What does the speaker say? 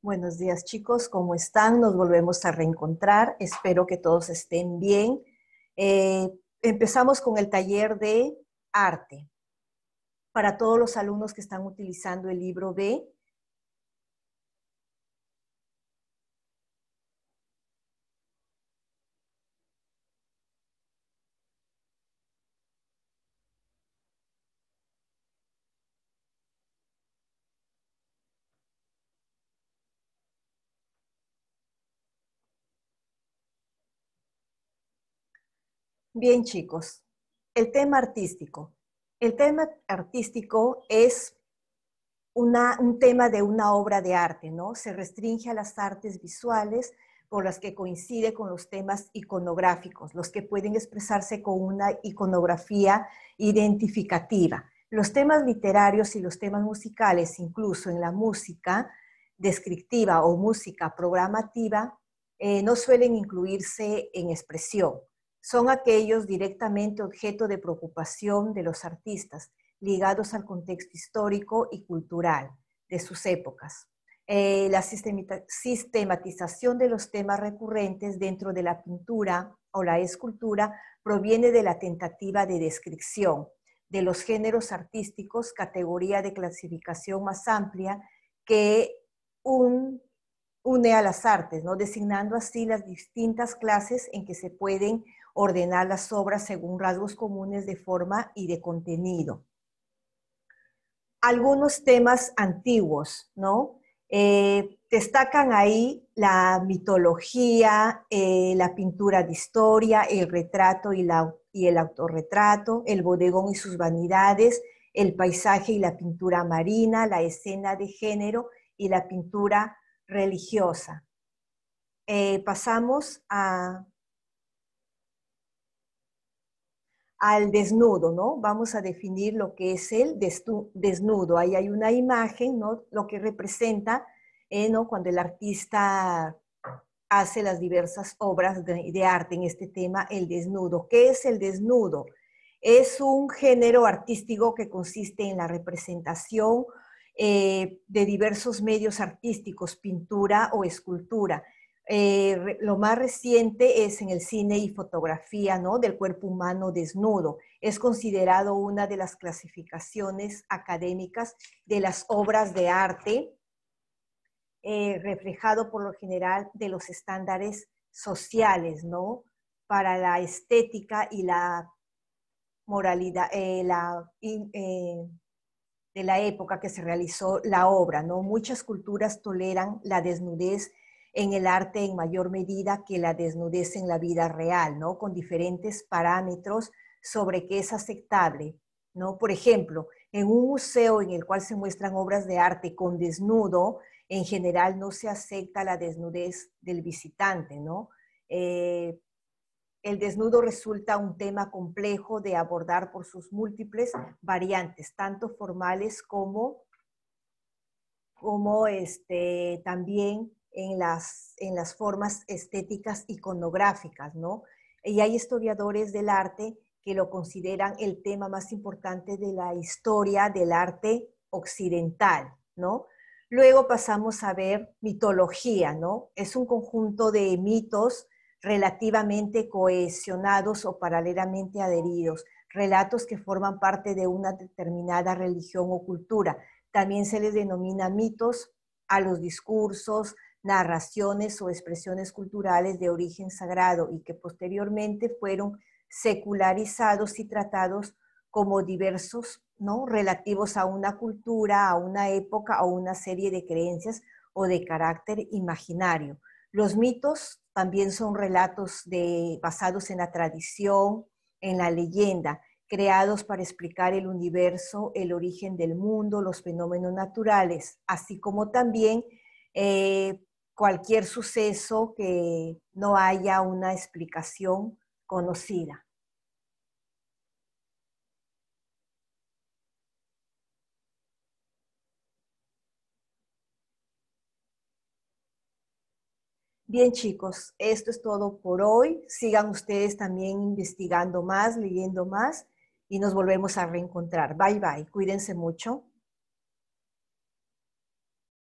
Buenos días chicos, ¿cómo están? Nos volvemos a reencontrar. Espero que todos estén bien. Eh, empezamos con el taller de arte. Para todos los alumnos que están utilizando el libro B, Bien, chicos, el tema artístico. El tema artístico es un tema de una obra de arte, ¿no? Se restringe a las artes visuales por las que coincide con los temas iconográficos, los que pueden expresarse con una iconografía identificativa. Los temas literarios y los temas musicales, incluso en la música descriptiva o música programativa, eh, no suelen incluirse en expresión son aquellos directamente objeto de preocupación de los artistas, ligados al contexto histórico y cultural de sus épocas. Eh, la sistematización de los temas recurrentes dentro de la pintura o la escultura proviene de la tentativa de descripción de los géneros artísticos, categoría de clasificación más amplia que un une a las artes, ¿no? designando así las distintas clases en que se pueden ordenar las obras según rasgos comunes de forma y de contenido. Algunos temas antiguos, ¿no? Eh, destacan ahí la mitología, eh, la pintura de historia, el retrato y, y el autorretrato, el bodegón y sus vanidades, el paisaje y la pintura marina, la escena de género y la pintura religiosa. Eh, pasamos a, al desnudo, ¿no? Vamos a definir lo que es el desnudo. Ahí hay una imagen, ¿no? Lo que representa, eh, ¿no? Cuando el artista hace las diversas obras de, de arte en este tema, el desnudo. ¿Qué es el desnudo? Es un género artístico que consiste en la representación eh, de diversos medios artísticos, pintura o escultura. Eh, lo más reciente es en el cine y fotografía, ¿no? Del cuerpo humano desnudo. Es considerado una de las clasificaciones académicas de las obras de arte, eh, reflejado por lo general de los estándares sociales, ¿no? Para la estética y la moralidad, la, de la época que se realizó la obra, ¿no? Muchas culturas toleran la desnudez en el arte en mayor medida que la desnudez en la vida real, ¿no? Con diferentes parámetros sobre qué es aceptable, ¿no? Por ejemplo, en un museo en el cual se muestran obras de arte con desnudo, en general no se acepta la desnudez del visitante, ¿no? Eh, el desnudo resulta un tema complejo de abordar por sus múltiples variantes, tanto formales como, como este, también en las, en las formas estéticas iconográficas, ¿no? Y hay historiadores del arte que lo consideran el tema más importante de la historia del arte occidental, ¿no? Luego pasamos a ver mitología, ¿no? Es un conjunto de mitos relativamente cohesionados o paralelamente adheridos, relatos que forman parte de una determinada religión o cultura. También se les denomina mitos a los discursos, narraciones o expresiones culturales de origen sagrado y que posteriormente fueron secularizados y tratados como diversos, ¿no? Relativos a una cultura, a una época o una serie de creencias o de carácter imaginario. Los mitos también son relatos basados en la tradición, en la leyenda, creados para explicar el universo, el origen del mundo, los fenómenos naturales, así como también eh, cualquier suceso que no haya una explicación conocida. Bien chicos, esto es todo por hoy. Sigan ustedes también investigando más, leyendo más y nos volvemos a reencontrar. Bye bye, cuídense mucho.